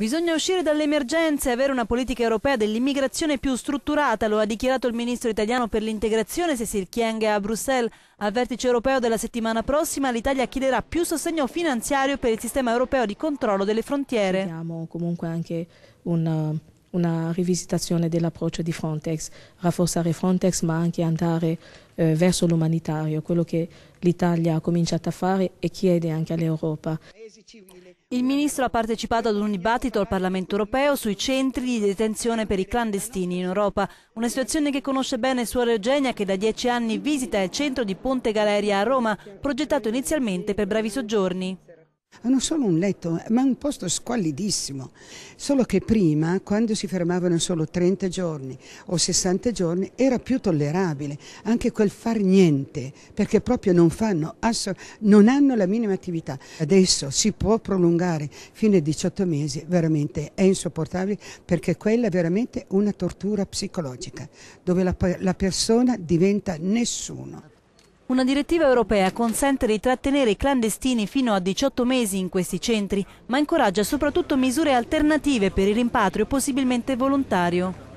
Bisogna uscire dalle emergenze e avere una politica europea dell'immigrazione più strutturata, lo ha dichiarato il ministro italiano per l'integrazione Cecil Chiang a Bruxelles. Al vertice europeo della settimana prossima l'Italia chiederà più sostegno finanziario per il sistema europeo di controllo delle frontiere. Chiediamo comunque anche un una rivisitazione dell'approccio di Frontex, rafforzare Frontex ma anche andare eh, verso l'umanitario, quello che l'Italia ha cominciato a fare e chiede anche all'Europa. Il ministro ha partecipato ad un dibattito al Parlamento europeo sui centri di detenzione per i clandestini in Europa, una situazione che conosce bene suora Eugenia che da dieci anni visita il centro di Ponte Galeria a Roma, progettato inizialmente per brevi soggiorni. Non solo un letto, ma un posto squallidissimo. Solo che prima, quando si fermavano solo 30 giorni o 60 giorni, era più tollerabile anche quel far niente, perché proprio non fanno, non hanno la minima attività. Adesso si può prolungare fino ai 18 mesi, veramente è insopportabile, perché quella è veramente una tortura psicologica, dove la, la persona diventa nessuno. Una direttiva europea consente di trattenere i clandestini fino a 18 mesi in questi centri, ma incoraggia soprattutto misure alternative per il rimpatrio possibilmente volontario.